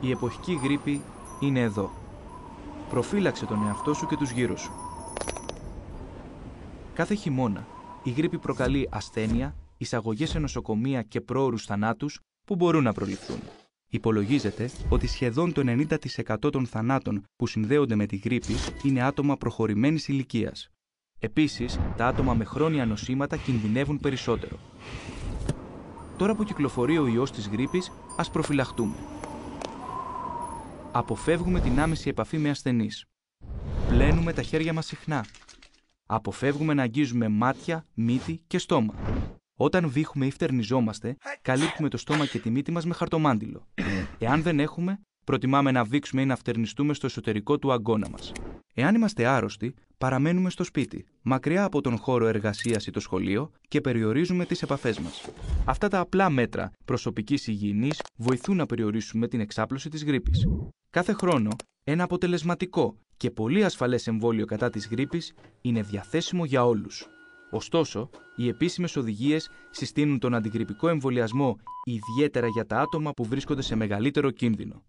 Η εποχική γρήπη είναι εδώ. Προφύλαξε τον εαυτό σου και τους γύρω σου. Κάθε χειμώνα, η γρήπη προκαλεί ασθένεια, εισαγωγές σε νοσοκομεία και πρόωρους θανάτους που μπορούν να προληφθούν. Υπολογίζεται ότι σχεδόν το 90% των θανάτων που συνδέονται με τη γρήπη είναι άτομα προχωρημένης ηλικίας. Επίσης, τα άτομα με χρόνια νοσήματα κινδυνεύουν περισσότερο. Τώρα που κυκλοφορεί ο ιός της γρήπης, ας προφυλαχτούμε. Αποφεύγουμε την άμεση επαφή με ασθενείς. Πλένουμε τα χέρια μας συχνά. Αποφεύγουμε να αγγίζουμε μάτια, μύτη και στόμα. Όταν βήχουμε ή φτερνιζόμαστε, καλύπτουμε το στόμα και τη μύτη μας με χαρτομάντιλο. Εάν δεν έχουμε, προτιμάμε να βήξουμε ή να φτερνιστούμε στο εσωτερικό του αγκώνα μας. Εάν είμαστε άρρωστοι, παραμένουμε στο σπίτι, μακριά από τον χώρο εργασίας ή το σχολείο και περιορίζουμε τις επαφές μας. Αυτά τα απλά μέτρα προσωπικής υγιεινής βοηθούν να περιορίσουμε την εξάπλωση της γρήπης. Κάθε χρόνο, ένα αποτελεσματικό και πολύ ασφαλές εμβόλιο κατά της γρήπης είναι διαθέσιμο για όλους. Ωστόσο, οι επίσημες οδηγίες συστήνουν τον αντιγρυπικό εμβολιασμό ιδιαίτερα για τα άτομα που βρίσκονται σε μεγαλύτερο κίνδυνο.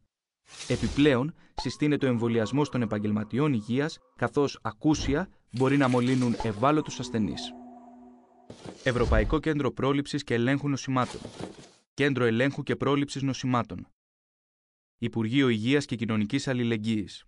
Επιπλέον, συστήνεται ο εμβολιασμός των επαγγελματιών υγείας, καθώς ακούσια μπορεί να μολύνουν ευάλωτους ασθενείς. Ευρωπαϊκό Κέντρο Πρόληψης και Ελέγχου Νοσημάτων. Κέντρο Ελέγχου και Πρόληψης Νοσημάτων. Υπουργείο Υγείας και Κοινωνικής Αλληλεγγύης.